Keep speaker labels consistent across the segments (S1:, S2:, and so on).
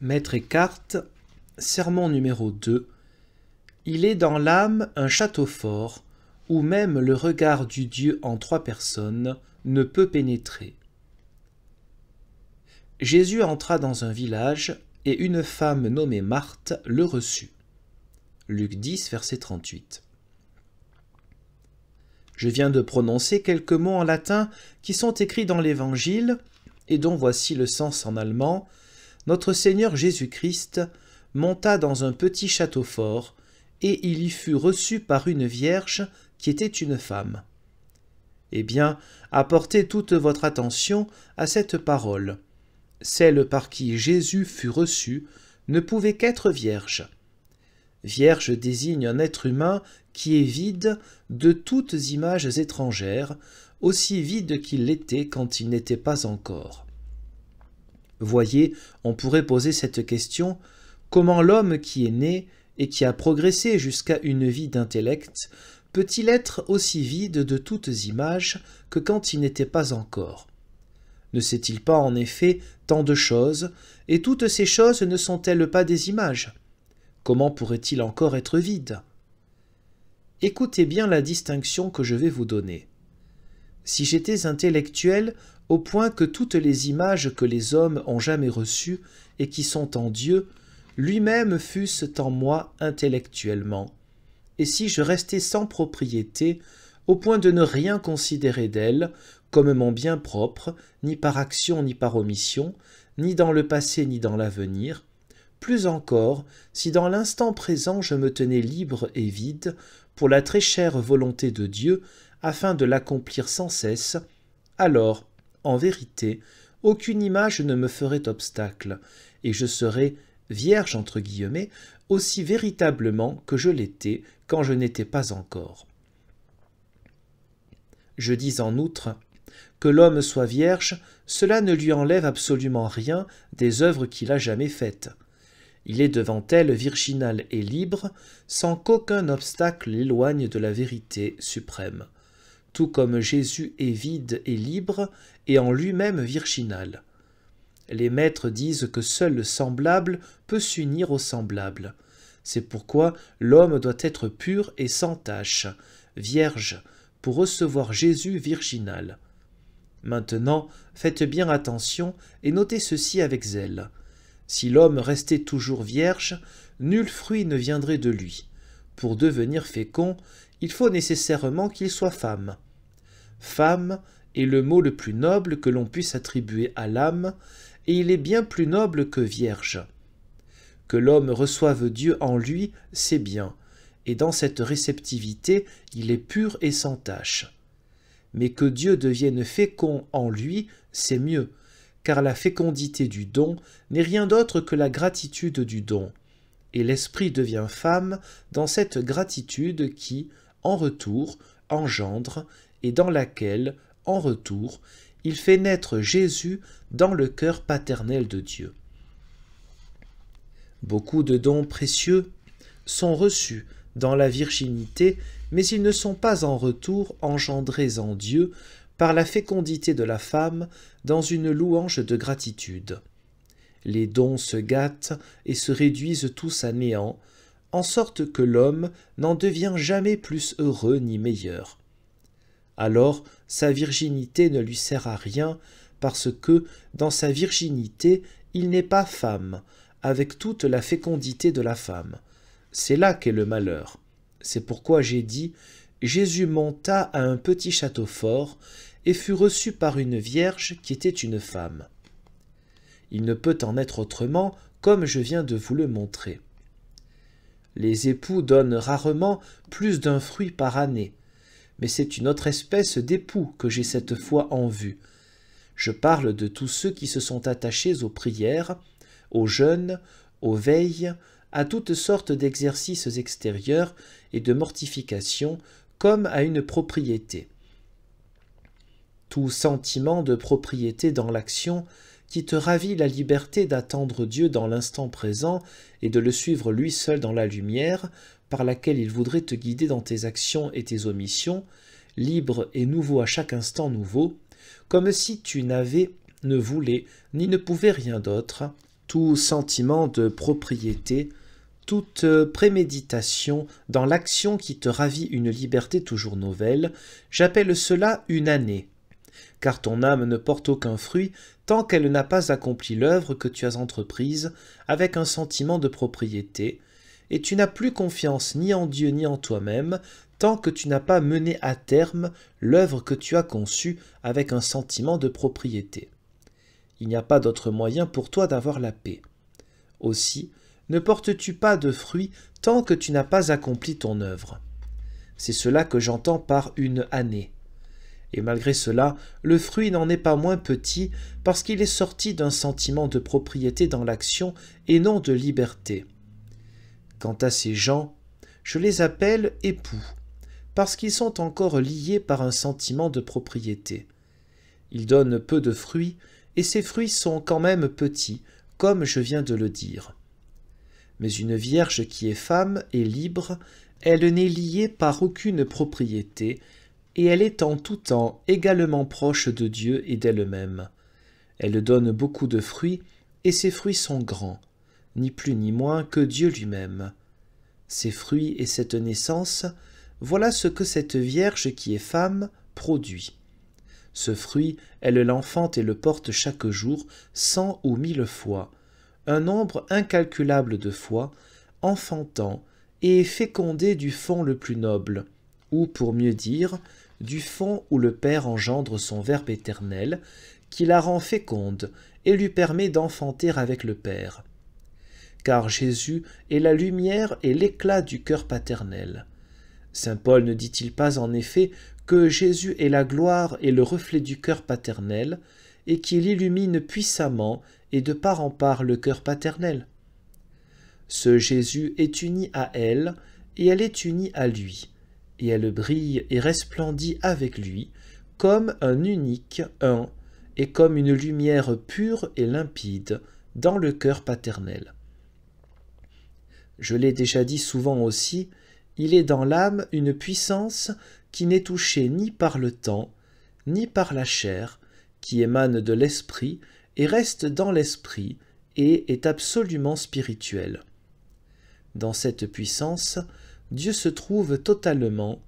S1: Maître Eckhart, sermon numéro 2. Il est dans l'âme un château fort, où même le regard du Dieu en trois personnes ne peut pénétrer. Jésus entra dans un village, et une femme nommée Marthe le reçut. Luc 10, verset 38. Je viens de prononcer quelques mots en latin qui sont écrits dans l'Évangile, et dont voici le sens en allemand notre Seigneur Jésus-Christ monta dans un petit château fort, et il y fut reçu par une vierge qui était une femme. Eh bien, apportez toute votre attention à cette parole. Celle par qui Jésus fut reçu ne pouvait qu'être vierge. Vierge désigne un être humain qui est vide de toutes images étrangères, aussi vide qu'il l'était quand il n'était pas encore. Voyez, on pourrait poser cette question, comment l'homme qui est né et qui a progressé jusqu'à une vie d'intellect peut-il être aussi vide de toutes images que quand il n'était pas encore Ne sait-il pas en effet tant de choses, et toutes ces choses ne sont-elles pas des images Comment pourrait-il encore être vide Écoutez bien la distinction que je vais vous donner. Si j'étais intellectuel au point que toutes les images que les hommes ont jamais reçues et qui sont en Dieu, lui-même fussent en moi intellectuellement. Et si je restais sans propriété, au point de ne rien considérer d'elle, comme mon bien propre, ni par action ni par omission, ni dans le passé ni dans l'avenir, plus encore, si dans l'instant présent je me tenais libre et vide, pour la très chère volonté de Dieu, afin de l'accomplir sans cesse, alors, en vérité, aucune image ne me ferait obstacle, et je serais vierge entre guillemets aussi véritablement que je l'étais quand je n'étais pas encore. Je dis en outre que l'homme soit vierge, cela ne lui enlève absolument rien des œuvres qu'il a jamais faites. Il est devant elle virginal et libre, sans qu'aucun obstacle l'éloigne de la vérité suprême tout comme Jésus est vide et libre, et en lui-même virginal. Les maîtres disent que seul le semblable peut s'unir au semblable. C'est pourquoi l'homme doit être pur et sans tache, vierge, pour recevoir Jésus virginal. Maintenant, faites bien attention et notez ceci avec zèle. Si l'homme restait toujours vierge, nul fruit ne viendrait de lui. Pour devenir fécond, il faut nécessairement qu'il soit femme. Femme est le mot le plus noble que l'on puisse attribuer à l'âme, et il est bien plus noble que vierge. Que l'homme reçoive Dieu en lui, c'est bien, et dans cette réceptivité, il est pur et sans tache. Mais que Dieu devienne fécond en lui, c'est mieux, car la fécondité du don n'est rien d'autre que la gratitude du don, et l'esprit devient femme dans cette gratitude qui, en retour, engendre, et dans laquelle, en retour, il fait naître Jésus dans le cœur paternel de Dieu. Beaucoup de dons précieux sont reçus dans la virginité, mais ils ne sont pas en retour engendrés en Dieu par la fécondité de la femme dans une louange de gratitude. Les dons se gâtent et se réduisent tous à néant, en sorte que l'homme n'en devient jamais plus heureux ni meilleur. Alors sa virginité ne lui sert à rien, parce que, dans sa virginité, il n'est pas femme, avec toute la fécondité de la femme. C'est là qu'est le malheur. C'est pourquoi j'ai dit Jésus monta à un petit château fort et fut reçu par une vierge qui était une femme. Il ne peut en être autrement, comme je viens de vous le montrer. Les époux donnent rarement plus d'un fruit par année, mais c'est une autre espèce d'époux que j'ai cette fois en vue. Je parle de tous ceux qui se sont attachés aux prières, aux jeûnes, aux veilles, à toutes sortes d'exercices extérieurs et de mortifications, comme à une propriété. Tout sentiment de propriété dans l'action qui te ravit la liberté d'attendre Dieu dans l'instant présent et de le suivre lui seul dans la lumière par laquelle il voudrait te guider dans tes actions et tes omissions, libre et nouveau à chaque instant nouveau, comme si tu n'avais, ne voulais, ni ne pouvais rien d'autre, tout sentiment de propriété, toute préméditation dans l'action qui te ravit une liberté toujours nouvelle, j'appelle cela une année, car ton âme ne porte aucun fruit tant qu'elle n'a pas accompli l'œuvre que tu as entreprise avec un sentiment de propriété, et tu n'as plus confiance ni en Dieu ni en toi-même tant que tu n'as pas mené à terme l'œuvre que tu as conçue avec un sentiment de propriété. Il n'y a pas d'autre moyen pour toi d'avoir la paix. Aussi, ne portes-tu pas de fruits tant que tu n'as pas accompli ton œuvre. C'est cela que j'entends par une année. Et malgré cela, le fruit n'en est pas moins petit parce qu'il est sorti d'un sentiment de propriété dans l'action et non de liberté. Quant à ces gens, je les appelle époux, parce qu'ils sont encore liés par un sentiment de propriété. Ils donnent peu de fruits, et ces fruits sont quand même petits, comme je viens de le dire. Mais une vierge qui est femme et libre, elle n'est liée par aucune propriété, et elle est en tout temps également proche de Dieu et d'elle-même. Elle donne beaucoup de fruits, et ses fruits sont grands, ni plus ni moins que Dieu lui-même. Ces fruits et cette naissance, voilà ce que cette Vierge qui est femme produit. Ce fruit, elle l'enfante et le porte chaque jour cent ou mille fois, un nombre incalculable de fois, enfantant et fécondé du fond le plus noble, ou pour mieux dire, du fond où le Père engendre son Verbe éternel, qui la rend féconde et lui permet d'enfanter avec le Père. Car Jésus est la lumière et l'éclat du cœur paternel. Saint Paul ne dit-il pas en effet que Jésus est la gloire et le reflet du cœur paternel, et qu'il illumine puissamment et de part en part le cœur paternel Ce Jésus est uni à elle, et elle est unie à lui et elle brille et resplendit avec lui, comme un unique un, et comme une lumière pure et limpide dans le cœur paternel. Je l'ai déjà dit souvent aussi, il est dans l'âme une puissance qui n'est touchée ni par le temps, ni par la chair, qui émane de l'esprit et reste dans l'esprit et est absolument spirituelle. Dans cette puissance, Dieu se trouve totalement,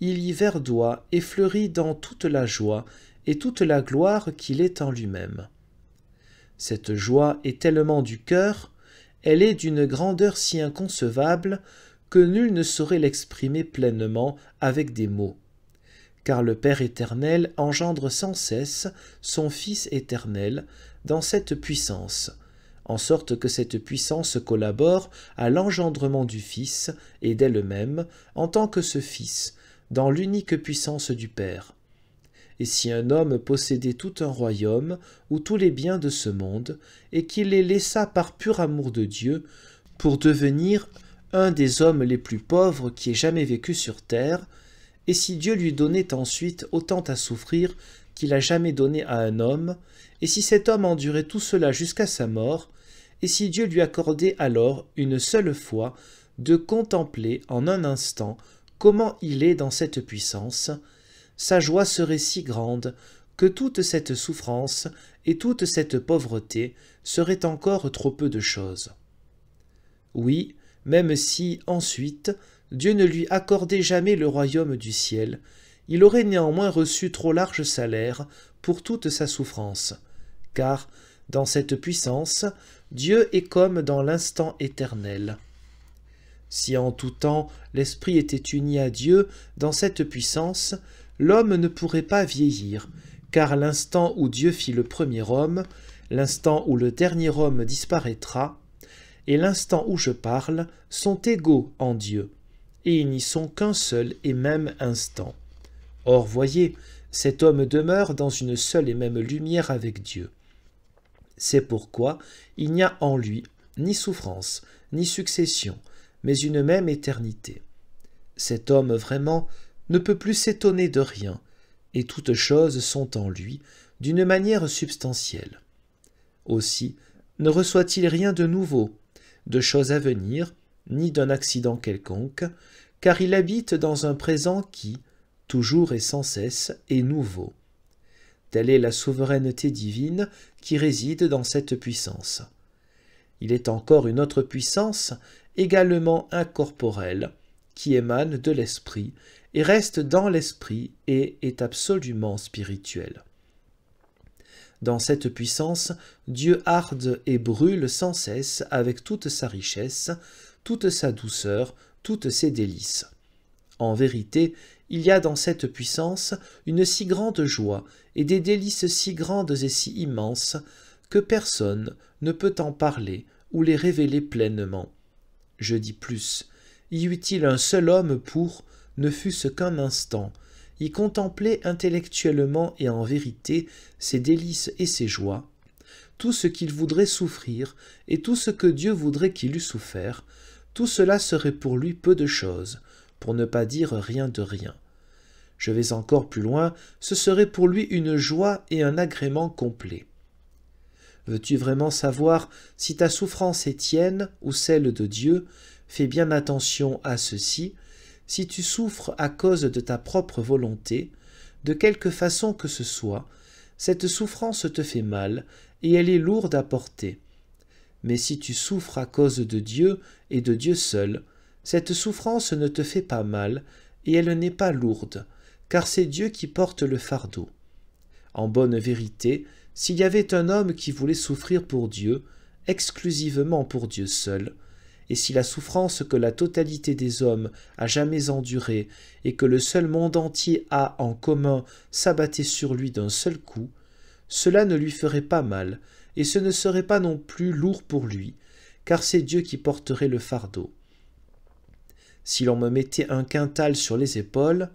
S1: il y verdoie et fleurit dans toute la joie et toute la gloire qu'il est en lui-même. Cette joie est tellement du cœur, elle est d'une grandeur si inconcevable que nul ne saurait l'exprimer pleinement avec des mots. Car le Père éternel engendre sans cesse son Fils éternel dans cette puissance, en sorte que cette puissance collabore à l'engendrement du Fils et d'elle-même, en tant que ce Fils, dans l'unique puissance du Père. Et si un homme possédait tout un royaume ou tous les biens de ce monde, et qu'il les laissa par pur amour de Dieu, pour devenir un des hommes les plus pauvres qui ait jamais vécu sur terre, et si Dieu lui donnait ensuite autant à souffrir qu'il a jamais donné à un homme, et si cet homme endurait tout cela jusqu'à sa mort, et si Dieu lui accordait alors une seule fois de contempler en un instant comment il est dans cette puissance, sa joie serait si grande que toute cette souffrance et toute cette pauvreté seraient encore trop peu de choses. Oui, même si, ensuite, Dieu ne lui accordait jamais le royaume du ciel, il aurait néanmoins reçu trop large salaire pour toute sa souffrance, car, dans cette puissance, Dieu est comme dans l'instant éternel. Si en tout temps l'esprit était uni à Dieu dans cette puissance, l'homme ne pourrait pas vieillir, car l'instant où Dieu fit le premier homme, l'instant où le dernier homme disparaîtra, et l'instant où je parle sont égaux en Dieu, et ils n'y sont qu'un seul et même instant. Or voyez, cet homme demeure dans une seule et même lumière avec Dieu. C'est pourquoi il n'y a en lui ni souffrance, ni succession, mais une même éternité. Cet homme vraiment ne peut plus s'étonner de rien, et toutes choses sont en lui d'une manière substantielle. Aussi ne reçoit-il rien de nouveau, de choses à venir, ni d'un accident quelconque, car il habite dans un présent qui, toujours et sans cesse, est nouveau est la souveraineté divine qui réside dans cette puissance. Il est encore une autre puissance, également incorporelle, qui émane de l'esprit et reste dans l'esprit et est absolument spirituelle. Dans cette puissance, Dieu arde et brûle sans cesse avec toute sa richesse, toute sa douceur, toutes ses délices. En vérité, il y a dans cette puissance une si grande joie et des délices si grandes et si immenses que personne ne peut en parler ou les révéler pleinement. Je dis plus, y eut-il un seul homme pour, ne fût-ce qu'un instant, y contempler intellectuellement et en vérité ses délices et ses joies, tout ce qu'il voudrait souffrir et tout ce que Dieu voudrait qu'il eût souffert, tout cela serait pour lui peu de chose, pour ne pas dire rien de rien. Je vais encore plus loin, ce serait pour lui une joie et un agrément complet. Veux-tu vraiment savoir si ta souffrance est tienne ou celle de Dieu Fais bien attention à ceci. Si tu souffres à cause de ta propre volonté, de quelque façon que ce soit, cette souffrance te fait mal et elle est lourde à porter. Mais si tu souffres à cause de Dieu et de Dieu seul, cette souffrance ne te fait pas mal, et elle n'est pas lourde, car c'est Dieu qui porte le fardeau. En bonne vérité, s'il y avait un homme qui voulait souffrir pour Dieu, exclusivement pour Dieu seul, et si la souffrance que la totalité des hommes a jamais endurée et que le seul monde entier a en commun s'abattait sur lui d'un seul coup, cela ne lui ferait pas mal, et ce ne serait pas non plus lourd pour lui, car c'est Dieu qui porterait le fardeau si l'on me mettait un quintal sur les épaules,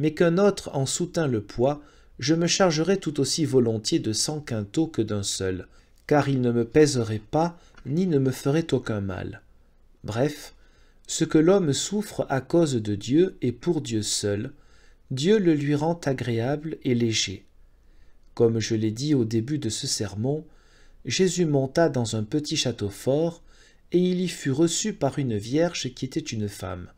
S1: mais qu'un autre en soutint le poids, je me chargerais tout aussi volontiers de cent quintaux que d'un seul, car il ne me pèserait pas, ni ne me ferait aucun mal. Bref, ce que l'homme souffre à cause de Dieu et pour Dieu seul, Dieu le lui rend agréable et léger. Comme je l'ai dit au début de ce sermon, Jésus monta dans un petit château fort, et il y fut reçu par une vierge qui était une femme.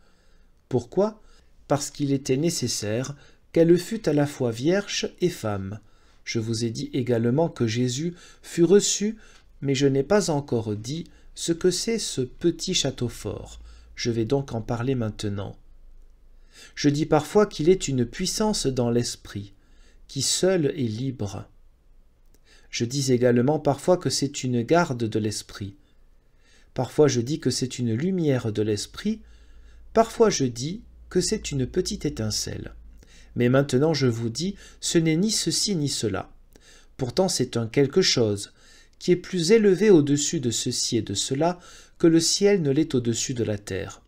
S1: Pourquoi Parce qu'il était nécessaire qu'elle fût à la fois vierge et femme. Je vous ai dit également que Jésus fut reçu, mais je n'ai pas encore dit ce que c'est ce petit château fort. Je vais donc en parler maintenant. Je dis parfois qu'il est une puissance dans l'esprit, qui seule est libre. Je dis également parfois que c'est une garde de l'esprit. Parfois je dis que c'est une lumière de l'esprit, parfois je dis que c'est une petite étincelle. Mais maintenant je vous dis, ce n'est ni ceci ni cela. Pourtant c'est un quelque chose, qui est plus élevé au-dessus de ceci et de cela que le ciel ne l'est au-dessus de la terre.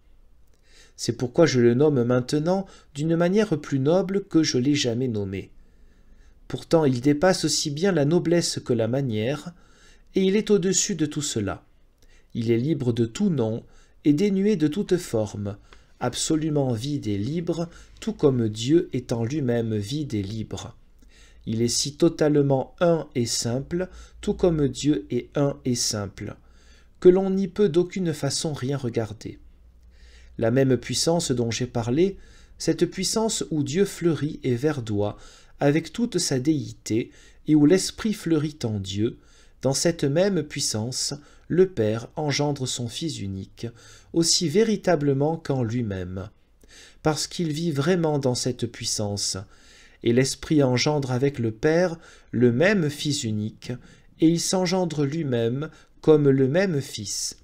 S1: C'est pourquoi je le nomme maintenant d'une manière plus noble que je l'ai jamais nommé. Pourtant il dépasse aussi bien la noblesse que la manière, et il est au-dessus de tout cela. Il est libre de tout nom et dénué de toute forme, absolument vide et libre, tout comme Dieu en lui-même vide et libre. Il est si totalement un et simple, tout comme Dieu est un et simple, que l'on n'y peut d'aucune façon rien regarder. La même puissance dont j'ai parlé, cette puissance où Dieu fleurit et verdoie avec toute sa déité, et où l'Esprit fleurit en Dieu, dans cette même puissance, le Père engendre son Fils unique, aussi véritablement qu'en lui-même, parce qu'il vit vraiment dans cette puissance, et l'Esprit engendre avec le Père le même Fils unique, et il s'engendre lui-même comme le même Fils,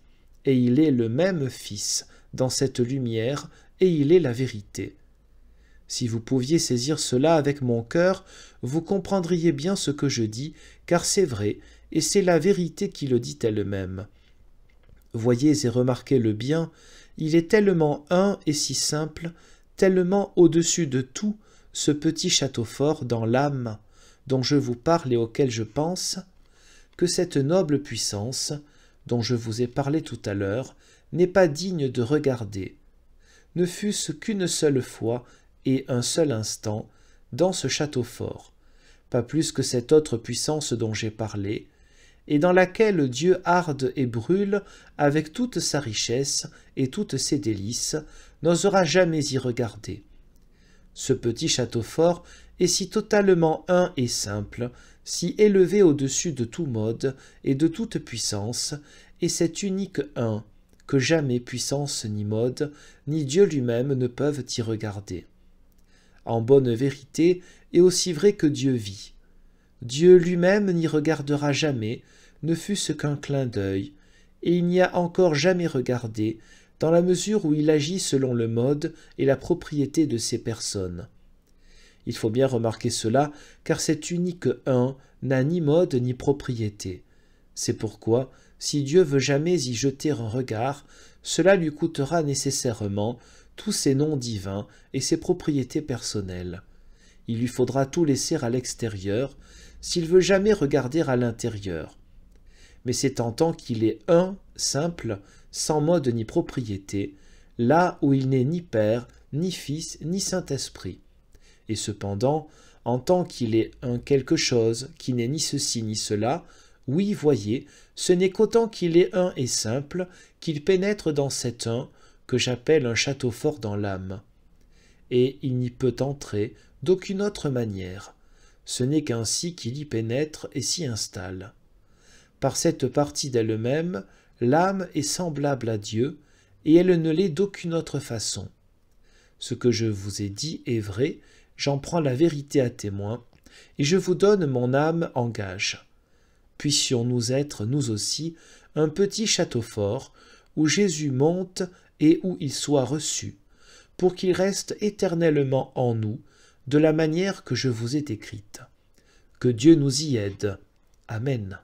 S1: et il est le même Fils dans cette lumière, et il est la vérité. Si vous pouviez saisir cela avec mon cœur, vous comprendriez bien ce que je dis, car c'est vrai, et c'est la vérité qui le dit elle-même. Voyez et remarquez le bien, il est tellement un et si simple, tellement au-dessus de tout, ce petit château fort dans l'âme dont je vous parle et auquel je pense, que cette noble puissance, dont je vous ai parlé tout à l'heure, n'est pas digne de regarder, ne fût-ce qu'une seule fois et un seul instant, dans ce château fort, pas plus que cette autre puissance dont j'ai parlé, et dans laquelle Dieu arde et brûle avec toute sa richesse et toutes ses délices, n'osera jamais y regarder. Ce petit château fort est si totalement un et simple, si élevé au-dessus de tout mode et de toute puissance, et cet unique un, que jamais puissance ni mode, ni Dieu lui-même ne peuvent y regarder. En bonne vérité, et aussi vrai que Dieu vit, Dieu lui-même n'y regardera jamais, ne fût-ce qu'un clin d'œil, et il n'y a encore jamais regardé, dans la mesure où il agit selon le mode et la propriété de ces personnes. Il faut bien remarquer cela, car cet unique un n'a ni mode ni propriété. C'est pourquoi, si Dieu veut jamais y jeter un regard, cela lui coûtera nécessairement tous ses noms divins et ses propriétés personnelles. Il lui faudra tout laisser à l'extérieur, s'il veut jamais regarder à l'intérieur. Mais c'est en tant qu'il est un, simple, sans mode ni propriété, là où il n'est ni Père, ni Fils, ni Saint-Esprit. Et cependant, en tant qu'il est un quelque chose, qui n'est ni ceci ni cela, oui, voyez, ce n'est qu'autant qu'il est un et simple, qu'il pénètre dans cet un, que j'appelle un château fort dans l'âme. Et il n'y peut entrer d'aucune autre manière ce n'est qu'ainsi qu'il y pénètre et s'y installe. Par cette partie d'elle-même, l'âme est semblable à Dieu, et elle ne l'est d'aucune autre façon. Ce que je vous ai dit est vrai, j'en prends la vérité à témoin, et je vous donne mon âme en gage. Puissions-nous être, nous aussi, un petit château fort, où Jésus monte et où il soit reçu, pour qu'il reste éternellement en nous, de la manière que je vous ai écrite. Que Dieu nous y aide. Amen.